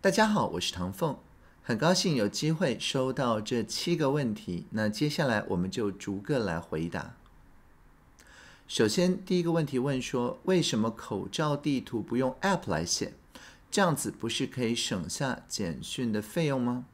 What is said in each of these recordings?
大家好，我是唐凤，很高兴有机会收到这七个问题。那接下来我们就逐个来回答。首先，第一个问题问说，为什么口罩地图不用 App 来写？这样子不是可以省下简讯的费用吗？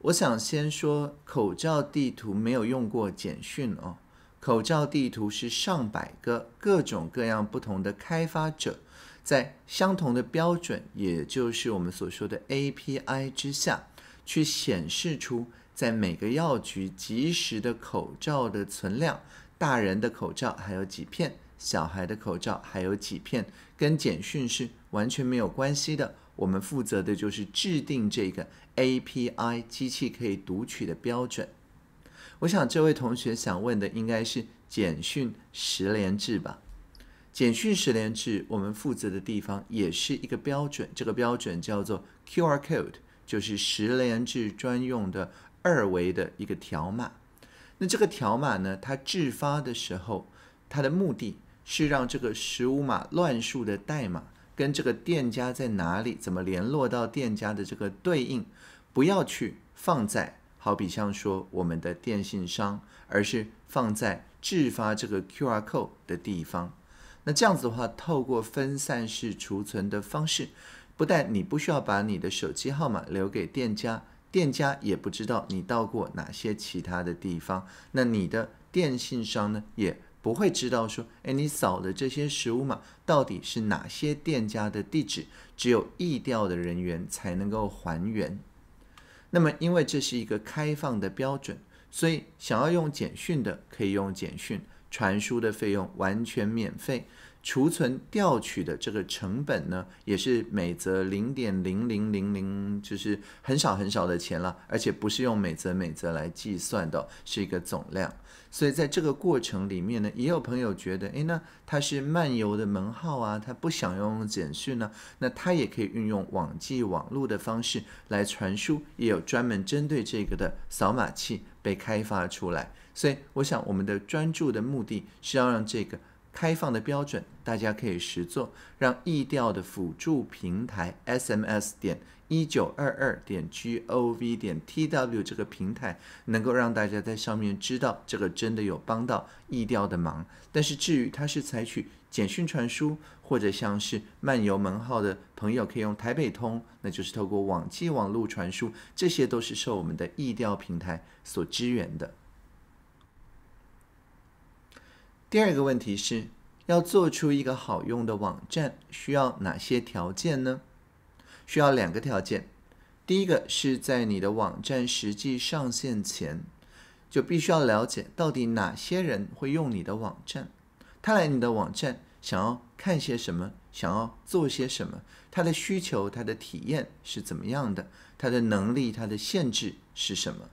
我想先说，口罩地图没有用过简讯哦。口罩地图是上百个各种各样不同的开发者。在相同的标准，也就是我们所说的 API 之下去显示出在每个药局及时的口罩的存量，大人的口罩还有几片，小孩的口罩还有几片，跟简讯是完全没有关系的。我们负责的就是制定这个 API 机器可以读取的标准。我想这位同学想问的应该是简讯十连制吧。简讯十连制，我们负责的地方也是一个标准，这个标准叫做 QR Code，就是十连制专用的二维的一个条码。那这个条码呢，它制发的时候，它的目的是让这个十五码乱数的代码跟这个店家在哪里、怎么联络到店家的这个对应，不要去放在好比像说我们的电信商，而是放在制发这个 QR Code 的地方。那这样子的话，透过分散式储存的方式，不但你不需要把你的手机号码留给店家，店家也不知道你到过哪些其他的地方，那你的电信商呢也不会知道说，哎，你扫的这些食物码到底是哪些店家的地址，只有 E 调的人员才能够还原。那么，因为这是一个开放的标准，所以想要用简讯的可以用简讯。传输的费用完全免费，储存调取的这个成本呢，也是每则零点零零零零，就是很少很少的钱了，而且不是用每则每则来计算的，是一个总量。所以在这个过程里面呢，也有朋友觉得，诶，那它是漫游的门号啊，它不想要用简讯呢，那它也可以运用网际网络的方式来传输，也有专门针对这个的扫码器。被开发出来，所以我想我们的专注的目的是要让这个开放的标准，大家可以实做，让易调的辅助平台 s m s 点一九二二点 g o v 点 t w 这个平台能够让大家在上面知道这个真的有帮到易调的忙，但是至于它是采取。简讯传输，或者像是漫游门号的朋友可以用台北通，那就是透过网际网络传输，这些都是受我们的易调平台所支援的。第二个问题是，要做出一个好用的网站，需要哪些条件呢？需要两个条件，第一个是在你的网站实际上线前，就必须要了解到底哪些人会用你的网站，他来你的网站。想要看些什么，想要做些什么，他的需求、他的体验是怎么样的，他的能力、他的限制是什么？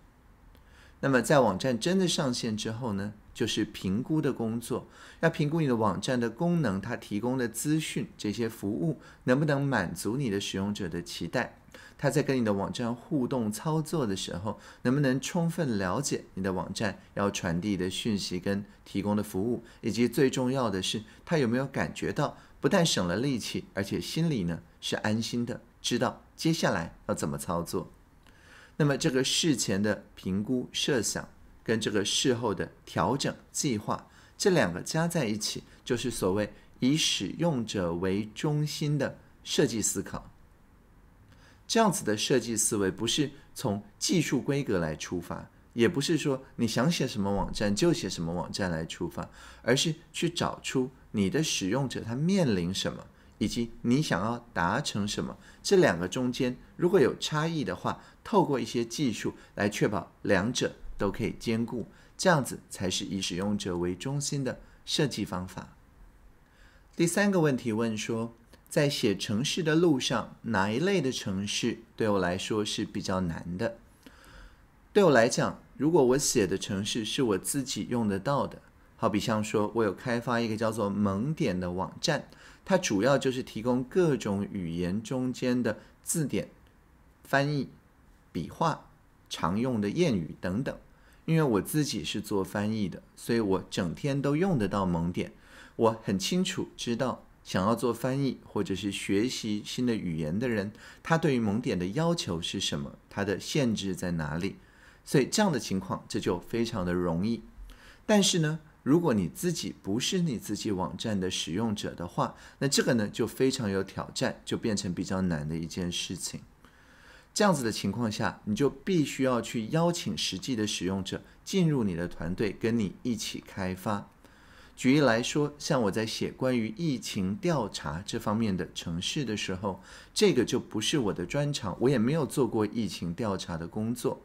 那么在网站真的上线之后呢，就是评估的工作，要评估你的网站的功能，它提供的资讯、这些服务能不能满足你的使用者的期待。他在跟你的网站互动操作的时候，能不能充分了解你的网站要传递的讯息跟提供的服务，以及最重要的是，他有没有感觉到不但省了力气，而且心里呢是安心的，知道接下来要怎么操作。那么这个事前的评估设想跟这个事后的调整计划，这两个加在一起，就是所谓以使用者为中心的设计思考。这样子的设计思维不是从技术规格来出发，也不是说你想写什么网站就写什么网站来出发，而是去找出你的使用者他面临什么，以及你想要达成什么，这两个中间如果有差异的话，透过一些技术来确保两者都可以兼顾，这样子才是以使用者为中心的设计方法。第三个问题问说。在写城市的路上，哪一类的城市对我来说是比较难的？对我来讲，如果我写的城市是我自己用得到的，好比像说我有开发一个叫做萌点的网站，它主要就是提供各种语言中间的字典、翻译、笔画、常用的谚语等等。因为我自己是做翻译的，所以我整天都用得到萌点，我很清楚知道。想要做翻译或者是学习新的语言的人，他对于蒙点的要求是什么？他的限制在哪里？所以这样的情况，这就非常的容易。但是呢，如果你自己不是你自己网站的使用者的话，那这个呢就非常有挑战，就变成比较难的一件事情。这样子的情况下，你就必须要去邀请实际的使用者进入你的团队，跟你一起开发。举例来说，像我在写关于疫情调查这方面的城市的时候，这个就不是我的专长，我也没有做过疫情调查的工作。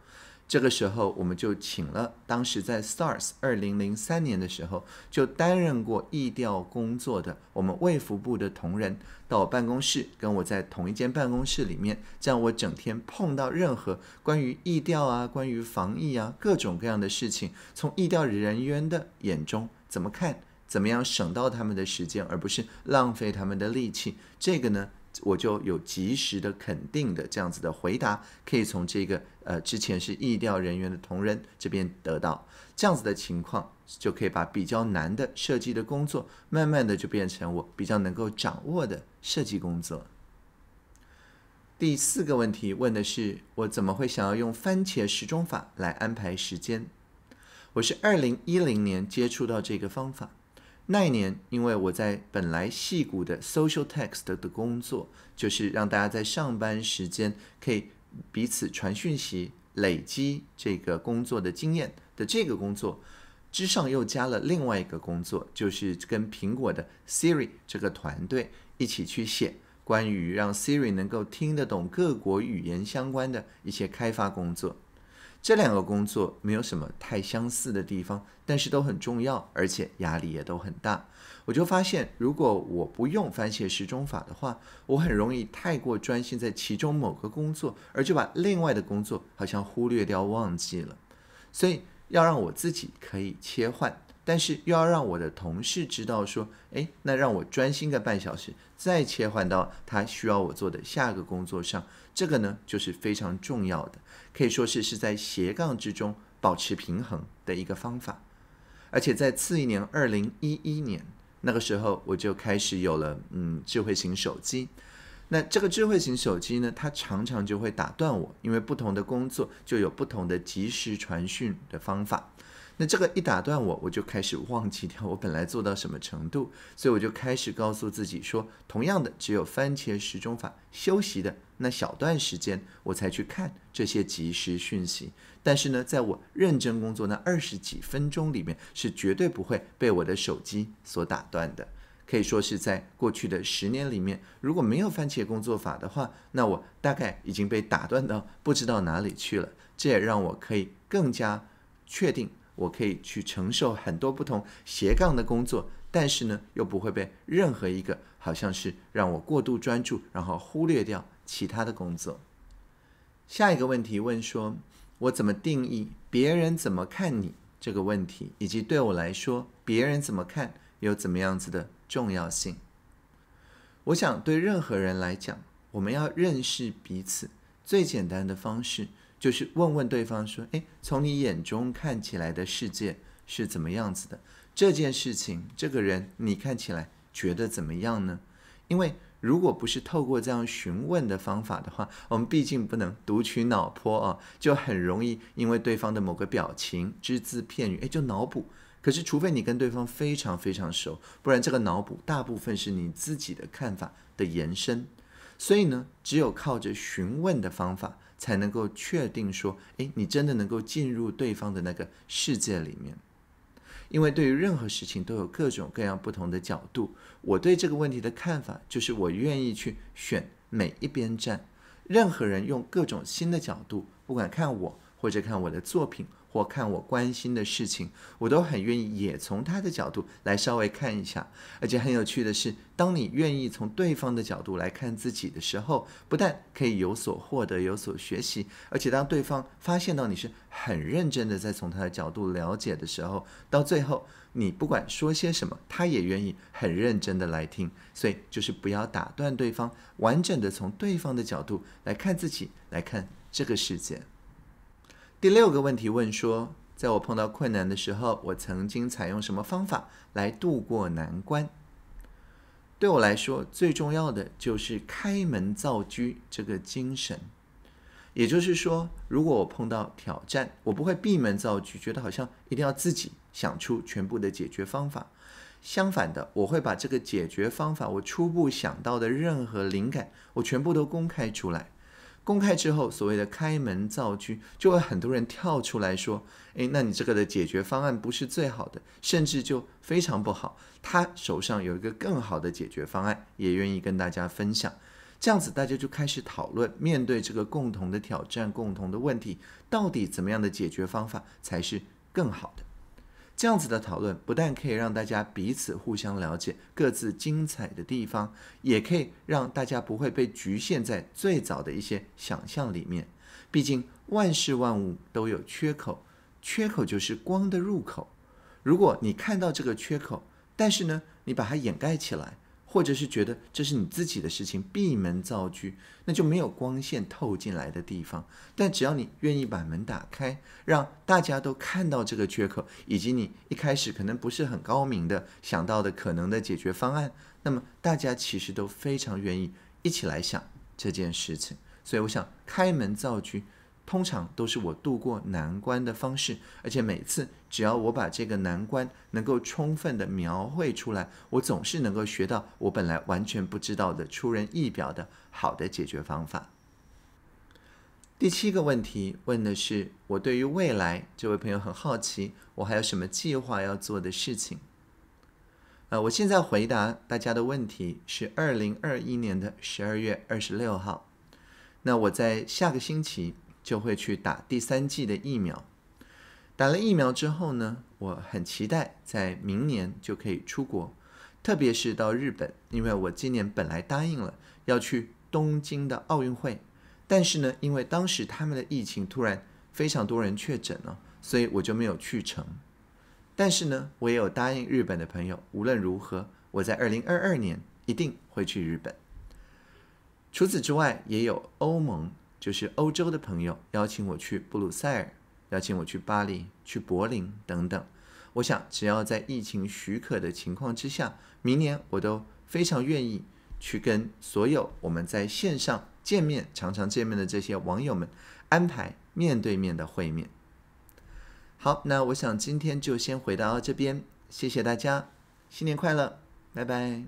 这个时候，我们就请了当时在 Stars 二零零三年的时候就担任过疫调工作的我们卫福部的同仁到我办公室，跟我在同一间办公室里面，这样我整天碰到任何关于疫调啊、关于防疫啊各种各样的事情，从疫调人员的眼中怎么看，怎么样省到他们的时间，而不是浪费他们的力气，这个呢？我就有及时的肯定的这样子的回答，可以从这个呃之前是意调人员的同仁这边得到这样子的情况，就可以把比较难的设计的工作，慢慢的就变成我比较能够掌握的设计工作。第四个问题问的是，我怎么会想要用番茄时钟法来安排时间？我是二零一零年接触到这个方法。那一年，因为我在本来戏骨的 Social Text 的工作，就是让大家在上班时间可以彼此传讯息、累积这个工作的经验的这个工作之上，又加了另外一个工作，就是跟苹果的 Siri 这个团队一起去写关于让 Siri 能够听得懂各国语言相关的一些开发工作。这两个工作没有什么太相似的地方，但是都很重要，而且压力也都很大。我就发现，如果我不用番茄时钟法的话，我很容易太过专心在其中某个工作，而就把另外的工作好像忽略掉、忘记了。所以要让我自己可以切换。但是又要让我的同事知道说，哎，那让我专心个半小时，再切换到他需要我做的下个工作上，这个呢就是非常重要的，可以说是是在斜杠之中保持平衡的一个方法。而且在次一年，二零一一年那个时候，我就开始有了嗯智慧型手机。那这个智慧型手机呢，它常常就会打断我，因为不同的工作就有不同的即时传讯的方法。那这个一打断我，我就开始忘记掉我本来做到什么程度，所以我就开始告诉自己说，同样的，只有番茄时钟法休息的那小段时间，我才去看这些即时讯息。但是呢，在我认真工作那二十几分钟里面，是绝对不会被我的手机所打断的。可以说是在过去的十年里面，如果没有番茄工作法的话，那我大概已经被打断到不知道哪里去了。这也让我可以更加确定。我可以去承受很多不同斜杠的工作，但是呢，又不会被任何一个好像是让我过度专注，然后忽略掉其他的工作。下一个问题问说，我怎么定义别人怎么看你这个问题，以及对我来说，别人怎么看有怎么样子的重要性？我想对任何人来讲，我们要认识彼此最简单的方式。就是问问对方说：“诶，从你眼中看起来的世界是怎么样子的？这件事情，这个人，你看起来觉得怎么样呢？因为如果不是透过这样询问的方法的话，我们毕竟不能读取脑波啊，就很容易因为对方的某个表情、只字片语，诶，就脑补。可是，除非你跟对方非常非常熟，不然这个脑补大部分是你自己的看法的延伸。所以呢，只有靠着询问的方法。”才能够确定说，哎，你真的能够进入对方的那个世界里面，因为对于任何事情都有各种各样不同的角度。我对这个问题的看法就是，我愿意去选每一边站。任何人用各种新的角度，不管看我或者看我的作品。或看我关心的事情，我都很愿意也从他的角度来稍微看一下。而且很有趣的是，当你愿意从对方的角度来看自己的时候，不但可以有所获得、有所学习，而且当对方发现到你是很认真的在从他的角度了解的时候，到最后你不管说些什么，他也愿意很认真的来听。所以就是不要打断对方，完整的从对方的角度来看自己，来看这个世界。第六个问题问说，在我碰到困难的时候，我曾经采用什么方法来渡过难关？对我来说，最重要的就是开门造车这个精神。也就是说，如果我碰到挑战，我不会闭门造车，觉得好像一定要自己想出全部的解决方法。相反的，我会把这个解决方法，我初步想到的任何灵感，我全部都公开出来。公开之后，所谓的开门造句，就会很多人跳出来说：“诶，那你这个的解决方案不是最好的，甚至就非常不好。他手上有一个更好的解决方案，也愿意跟大家分享。这样子，大家就开始讨论，面对这个共同的挑战、共同的问题，到底怎么样的解决方法才是更好的。”这样子的讨论，不但可以让大家彼此互相了解各自精彩的地方，也可以让大家不会被局限在最早的一些想象里面。毕竟万事万物都有缺口，缺口就是光的入口。如果你看到这个缺口，但是呢，你把它掩盖起来。或者是觉得这是你自己的事情，闭门造车，那就没有光线透进来的地方。但只要你愿意把门打开，让大家都看到这个缺口，以及你一开始可能不是很高明的想到的可能的解决方案，那么大家其实都非常愿意一起来想这件事情。所以，我想开门造车。通常都是我度过难关的方式，而且每次只要我把这个难关能够充分的描绘出来，我总是能够学到我本来完全不知道的出人意表的好的解决方法。第七个问题问的是我对于未来，这位朋友很好奇我还有什么计划要做的事情。呃，我现在回答大家的问题是二零二一年的十二月二十六号，那我在下个星期。就会去打第三剂的疫苗。打了疫苗之后呢，我很期待在明年就可以出国，特别是到日本，因为我今年本来答应了要去东京的奥运会，但是呢，因为当时他们的疫情突然非常多人确诊了，所以我就没有去成。但是呢，我也有答应日本的朋友，无论如何，我在二零二二年一定会去日本。除此之外，也有欧盟。就是欧洲的朋友邀请我去布鲁塞尔，邀请我去巴黎、去柏林等等。我想，只要在疫情许可的情况之下，明年我都非常愿意去跟所有我们在线上见面、常常见面的这些网友们安排面对面的会面。好，那我想今天就先回到这边，谢谢大家，新年快乐，拜拜。